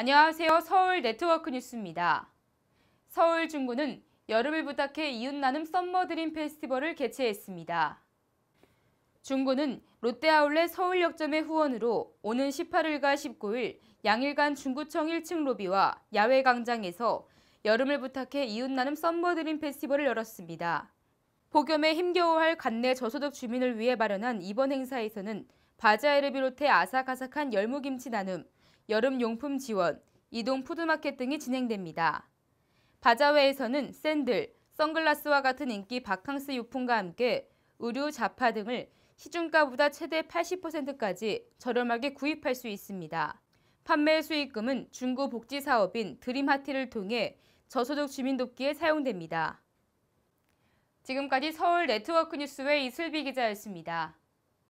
안녕하세요. 서울 네트워크 뉴스입니다. 서울 중구는 여름을 부탁해 이웃 나눔 썸머 드림 페스티벌을 개최했습니다. 중구는 롯데아울렛 서울역점의 후원으로 오는 18일과 19일 양일간 중구청 1층 로비와 야외 광장에서 여름을 부탁해 이웃 나눔 썸머 드림 페스티벌을 열었습니다. 폭염에 힘겨워할 관내 저소득 주민을 위해 마련한 이번 행사에서는 바자회를 비롯해 아삭아삭한 열무김치 나눔, 여름 용품 지원, 이동 푸드마켓 등이 진행됩니다. 바자회에서는 샌들, 선글라스와 같은 인기 바캉스 유품과 함께 의류, 자파 등을 시중가보다 최대 80%까지 저렴하게 구입할 수 있습니다. 판매 수익금은 중구 복지 사업인 드림하티를 통해 저소득 주민 돕기에 사용됩니다. 지금까지 서울 네트워크 뉴스의 이슬비 기자였습니다.